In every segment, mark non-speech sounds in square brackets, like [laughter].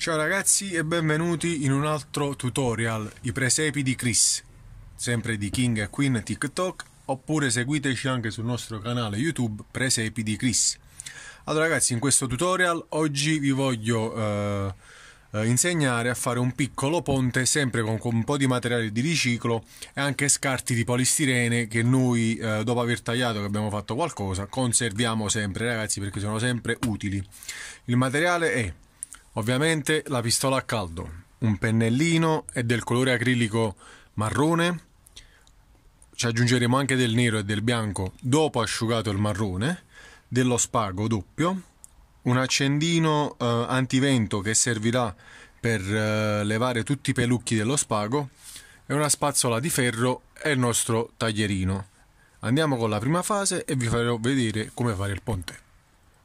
Ciao ragazzi e benvenuti in un altro tutorial, i presepi di Chris, sempre di King e Queen TikTok, oppure seguiteci anche sul nostro canale YouTube Presepi di Chris. Allora ragazzi, in questo tutorial oggi vi voglio eh, eh, insegnare a fare un piccolo ponte sempre con, con, un po' di materiale di riciclo e anche scarti di polistirene che noi eh, dopo aver tagliato che abbiamo fatto qualcosa conserviamo sempre ragazzi perché sono sempre utili. Il materiale è Ovviamente la pistola a caldo, un pennellino è del colore acrilico marrone, ci aggiungeremo anche del nero e del bianco dopo asciugato il marrone, dello spago doppio, un accendino eh, antivento che servirà per eh, levare tutti i pelucchi dello spago e una spazzola di ferro e il nostro taglierino. Andiamo con la prima fase e vi farò vedere come fare il ponte.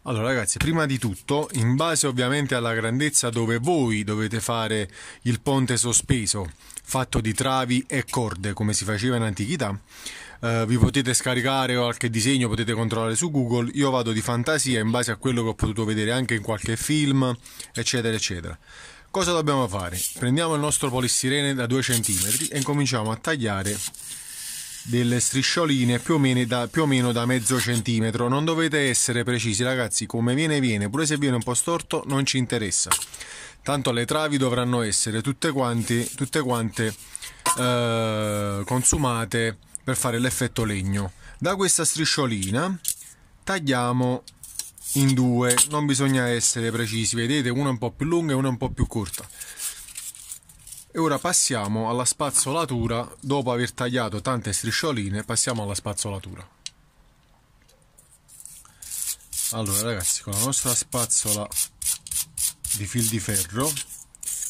Allora ragazzi, prima di tutto, in base ovviamente alla grandezza dove voi dovete fare il ponte sospeso, fatto di travi e corde, come si faceva in antichità, eh, vi potete scaricare qualche disegno, potete controllare su Google, io vado di fantasia in base a quello che ho potuto vedere anche in qualche film, eccetera, eccetera. Cosa dobbiamo fare? Prendiamo il nostro polistirene da 2 cm e cominciamo a tagliare delle striscioline più o, meno da, più o meno da mezzo centimetro. Non dovete essere precisi, ragazzi, come viene viene, pure se viene un po' storto non ci interessa. Tanto le travi dovranno essere tutte quante, tutte quante eh, consumate per fare l'effetto legno. Da questa strisciolina tagliamo in due, non bisogna essere precisi, vedete, una un po' più lunga e una un po' più corta. E ora passiamo alla spazzolatura, dopo aver tagliato tante striscioline passiamo alla spazzolatura. Allora ragazzi, con la nostra spazzola di fil di ferro,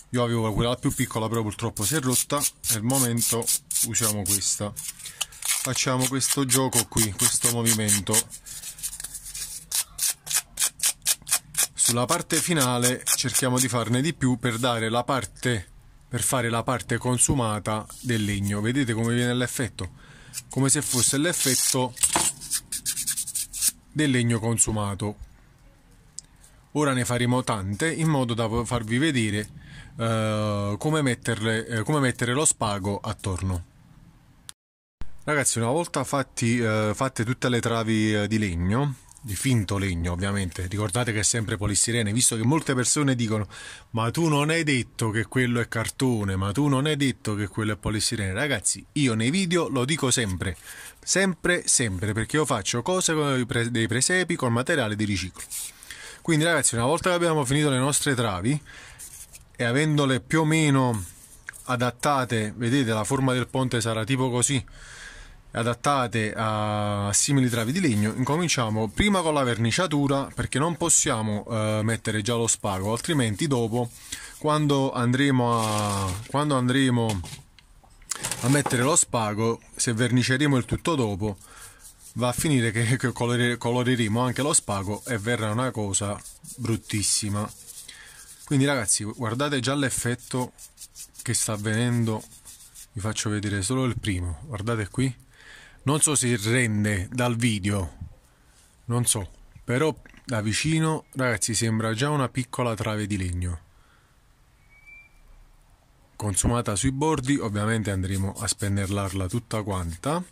io avevo quella più piccola però purtroppo si è rotta, nel momento usiamo questa. Facciamo questo gioco qui, questo movimento. Sulla parte finale cerchiamo di farne di più per dare la parte per fare la parte consumata del legno. Vedete come viene l'effetto? Come se fosse l'effetto del legno consumato. Ora ne faremo tante in modo da farvi vedere eh, come, metterle, eh, come mettere lo spago attorno. Ragazzi, una volta fatti, eh, fatte tutte le travi eh, di legno, di finto legno ovviamente, ricordate che è sempre polistirene, visto che molte persone dicono ma tu non hai detto che quello è cartone, ma tu non hai detto che quello è polistirene, ragazzi io nei video lo dico sempre, sempre, sempre, perché io faccio cose con dei presepi con materiale di riciclo. Quindi ragazzi una volta che abbiamo finito le nostre travi e avendole più o meno adattate, vedete la forma del ponte sarà tipo così, adattate a simili travi di legno, incominciamo prima con la verniciatura perché non possiamo eh, mettere già lo spago, altrimenti dopo quando andremo a quando andremo a mettere lo spago, se verniceremo il tutto dopo, va a finire che, che colore, coloreremo anche lo spago e verrà una cosa bruttissima. Quindi ragazzi, guardate già l'effetto che sta avvenendo. Vi faccio vedere solo il primo. Guardate qui non so se rende dal video, non so, però da vicino, ragazzi, sembra già una piccola trave di legno. Consumata sui bordi, ovviamente andremo a spennellarla tutta quanta.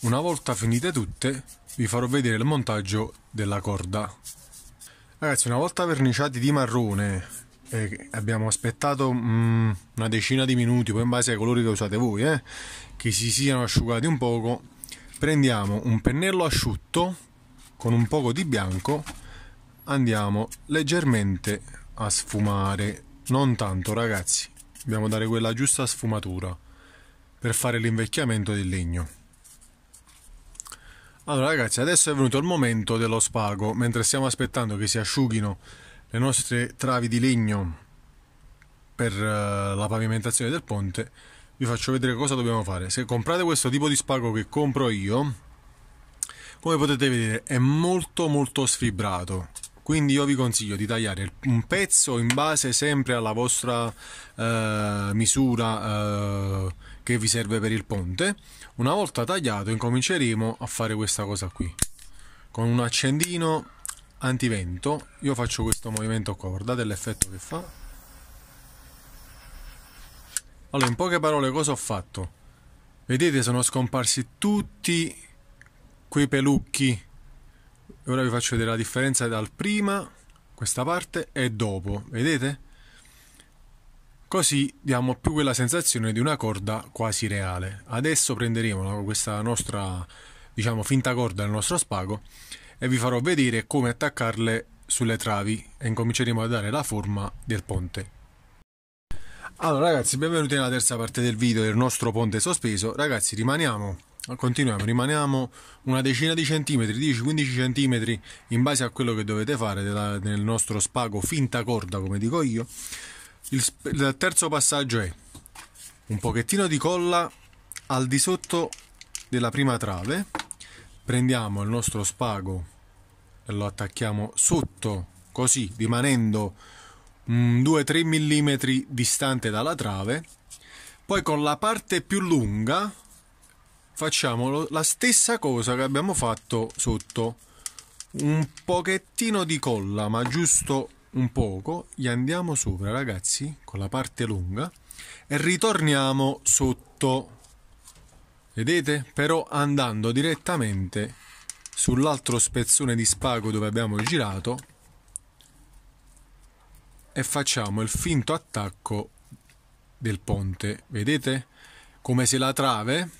Una volta finite tutte, vi farò vedere il montaggio della corda. Ragazzi, una volta verniciati di marrone eh, abbiamo aspettato mm, una decina di minuti, poi in base ai colori che usate voi, eh, che si siano asciugati un poco, prendiamo un pennello asciutto con un poco di bianco, andiamo leggermente a sfumare, non tanto ragazzi, dobbiamo dare quella giusta sfumatura per fare l'invecchiamento del legno. Allora ragazzi, adesso è venuto il momento dello spago, mentre stiamo aspettando che si asciughino le nostre travi di legno per eh, la pavimentazione del ponte, vi faccio vedere cosa dobbiamo fare. Se comprate questo tipo di spago che compro io, come potete vedere è molto molto sfibrato. Quindi io vi consiglio di tagliare un pezzo in base sempre alla vostra eh, misura eh, che vi serve per il ponte. Una volta tagliato incominceremo a fare questa cosa qui. Con un accendino antivento io faccio questo movimento qua guardate l'effetto che fa allora in poche parole cosa ho fatto vedete sono scomparsi tutti quei pelucchi ora vi faccio vedere la differenza dal prima questa parte e dopo vedete così diamo più quella sensazione di una corda quasi reale adesso prenderemo questa nostra diciamo finta corda del nostro spago e vi farò vedere come attaccarle sulle travi e incominceremo a dare la forma del ponte. Allora ragazzi, benvenuti nella terza parte del video del nostro ponte sospeso. Ragazzi, rimaniamo, continuiamo, rimaniamo una decina di centimetri, 10-15 centimetri in base a quello che dovete fare della, nel nostro spago finta corda, come dico io. Il, il terzo passaggio è un pochettino di colla al di sotto della prima trave prendiamo il nostro spago e lo attacchiamo sotto, così rimanendo 2-3 mm distante dalla trave. Poi con la parte più lunga facciamo la stessa cosa che abbiamo fatto sotto. Un pochettino di colla, ma giusto un poco. Gli andiamo sopra, ragazzi, con la parte lunga e ritorniamo sotto Vedete? Però andando direttamente sull'altro spezzone di spago dove abbiamo girato e facciamo il finto attacco del ponte. Vedete? Come se la trave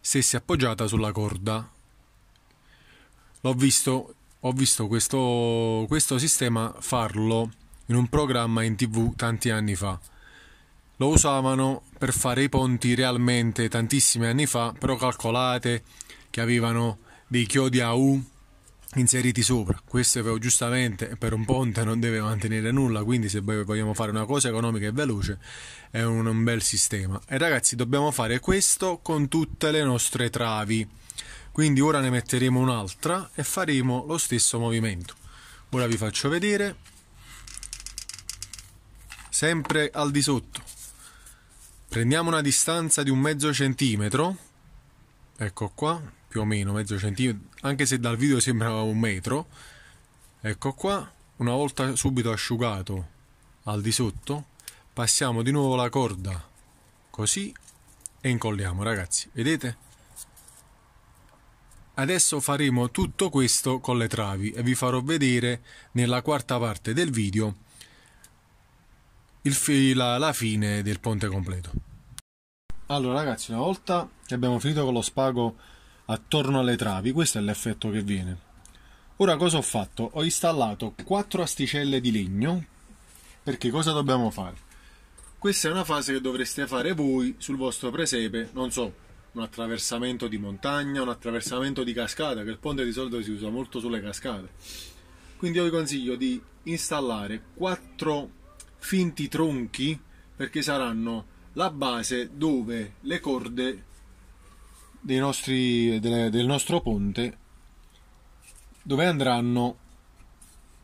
stesse appoggiata sulla corda. L'ho visto, ho visto questo, questo sistema farlo in un programma in tv tanti anni fa. Lo usavano per fare i ponti realmente tantissimi anni fa, però calcolate che avevano dei chiodi a U inseriti sopra. Questo giustamente per un ponte non deve mantenere nulla, quindi se vogliamo fare una cosa economica e veloce è un, un bel sistema. E ragazzi dobbiamo fare questo con tutte le nostre travi. Quindi ora ne metteremo un'altra e faremo lo stesso movimento. Ora vi faccio vedere. Sempre al di sotto. Prendiamo una distanza di un mezzo centimetro, ecco qua, più o meno mezzo centimetro, anche se dal video sembrava un metro, ecco qua, una volta subito asciugato al di sotto, passiamo di nuovo la corda così e incolliamo ragazzi, vedete? Adesso faremo tutto questo con le travi e vi farò vedere nella quarta parte del video il, la, la fine del ponte completo. Allora ragazzi, una volta che abbiamo finito con lo spago attorno alle travi, questo è l'effetto che viene. Ora cosa ho fatto? Ho installato quattro asticelle di legno, perché cosa dobbiamo fare? Questa è una fase che dovreste fare voi sul vostro presepe, non so, un attraversamento di montagna, un attraversamento di cascata, che il ponte di solito si usa molto sulle cascate. Quindi io vi consiglio di installare quattro finti tronchi, perché saranno la base dove le corde nostri, del, del nostro ponte dove andranno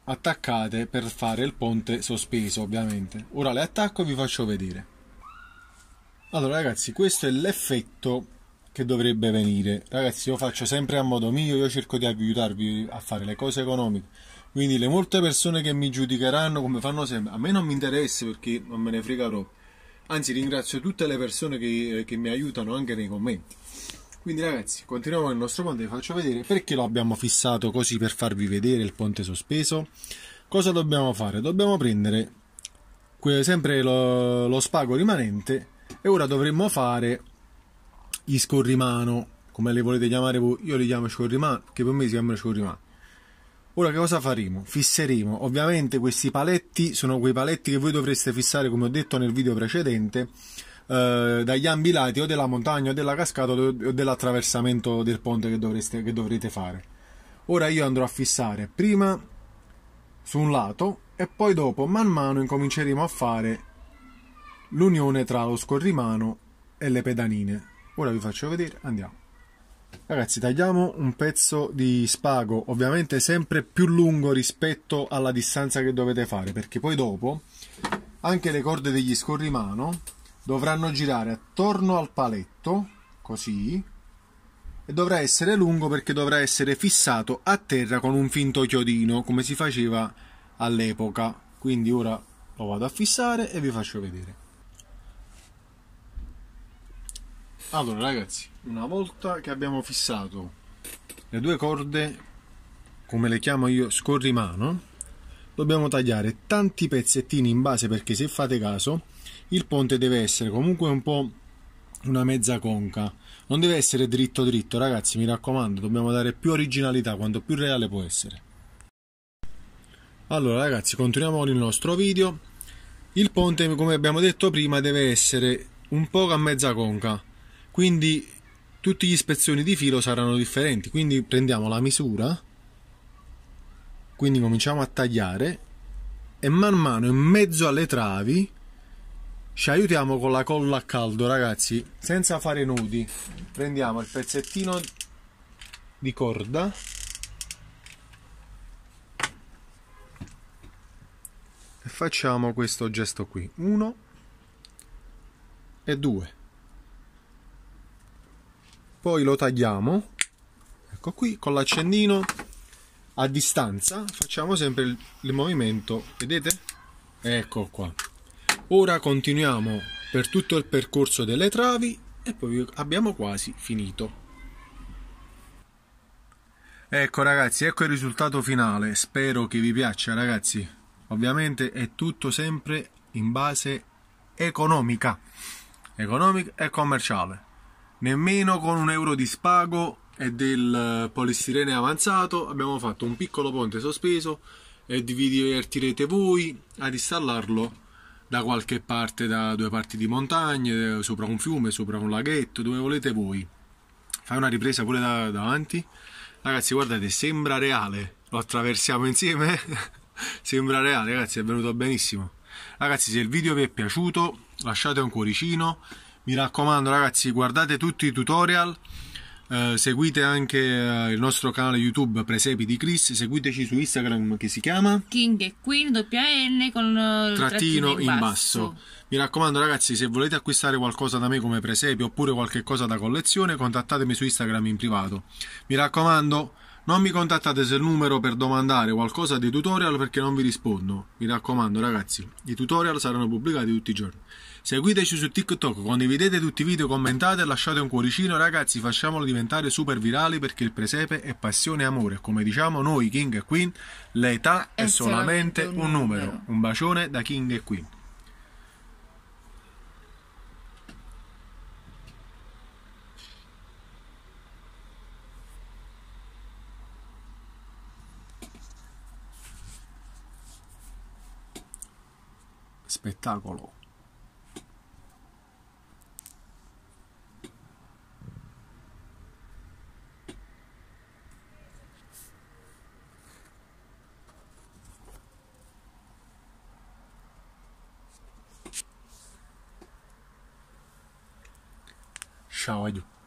attaccate per fare il ponte sospeso ovviamente ora le attacco e vi faccio vedere allora ragazzi questo è l'effetto che dovrebbe venire ragazzi io faccio sempre a modo mio io cerco di aiutarvi a fare le cose economiche quindi le molte persone che mi giudicheranno come fanno sempre a me non mi interessa perché non me ne frega proprio Anzi, ringrazio tutte le persone che, che mi aiutano anche nei commenti. Quindi ragazzi, continuiamo il nostro ponte, vi faccio vedere perché lo abbiamo fissato così per farvi vedere il ponte sospeso. Cosa dobbiamo fare? Dobbiamo prendere sempre lo, lo spago rimanente e ora dovremmo fare gli scorrimano, come le volete chiamare voi, io li chiamo scorrimano, che per me si chiamano scorrimano. Ora che cosa faremo? Fisseremo. Ovviamente questi paletti sono quei paletti che voi dovreste fissare, come ho detto nel video precedente, eh, dagli ambi lati o della montagna o della cascata o dell'attraversamento del ponte che, dovreste, che dovrete fare. Ora io andrò a fissare prima su un lato e poi dopo man mano incominceremo a fare l'unione tra lo scorrimano e le pedanine. Ora vi faccio vedere, andiamo. Ragazzi, tagliamo un pezzo di spago, ovviamente sempre più lungo rispetto alla distanza che dovete fare, perché poi dopo anche le corde degli scorrimano dovranno girare attorno al paletto, così, e dovrà essere lungo perché dovrà essere fissato a terra con un finto chiodino, come si faceva all'epoca. Quindi ora lo vado a fissare e vi faccio vedere. Allora ragazzi, una volta che abbiamo fissato le due corde, come le chiamo io, scorrimano, dobbiamo tagliare tanti pezzettini in base perché se fate caso il ponte deve essere comunque un po' una mezza conca, non deve essere dritto dritto ragazzi, mi raccomando, dobbiamo dare più originalità quanto più reale può essere. Allora ragazzi, continuiamo con il nostro video. Il ponte, come abbiamo detto prima, deve essere un po' a mezza conca quindi tutti gli spezzoni di filo saranno differenti. Quindi prendiamo la misura, quindi cominciamo a tagliare e man mano in mezzo alle travi ci aiutiamo con la colla a caldo, ragazzi, senza fare nudi. Prendiamo il pezzettino di corda e facciamo questo gesto qui. 1 e 2 poi lo tagliamo ecco qui con l'accendino a distanza facciamo sempre il, il movimento vedete ecco qua ora continuiamo per tutto il percorso delle travi e poi abbiamo quasi finito ecco ragazzi ecco il risultato finale spero che vi piaccia ragazzi ovviamente è tutto sempre in base economica economica e commerciale nemmeno con un euro di spago e del eh, polistirene avanzato abbiamo fatto un piccolo ponte sospeso e vi divertirete voi ad installarlo da qualche parte, da due parti di montagne, sopra un fiume, sopra un laghetto, dove volete voi. Fai una ripresa pure da, davanti. Ragazzi, guardate, sembra reale. Lo attraversiamo insieme. [laughs] sembra reale, ragazzi, è venuto benissimo. Ragazzi, se il video vi è piaciuto, lasciate un cuoricino mi raccomando ragazzi guardate tutti i tutorial eh, seguite anche eh, il nostro canale YouTube Presepi di Chris, seguiteci su Instagram che si chiama King e Queen WN con eh, trattino, trattino in basso. basso. Mi raccomando ragazzi, se volete acquistare qualcosa da me come presepi oppure qualche cosa da collezione, contattatemi su Instagram in privato. Mi raccomando, non mi contattate sul numero per domandare qualcosa dei tutorial perché non vi rispondo. Mi raccomando ragazzi, i tutorial saranno pubblicati tutti i giorni. Seguiteci su TikTok, condividete tutti i video, commentate, e lasciate un cuoricino, ragazzi, facciamolo diventare super virali perché il presepe è passione e amore. Come diciamo noi, King e Queen, l'età è, è solamente, solamente, un numero. numero. Un bacione da King e Queen. spettacolo. Tchau, ódio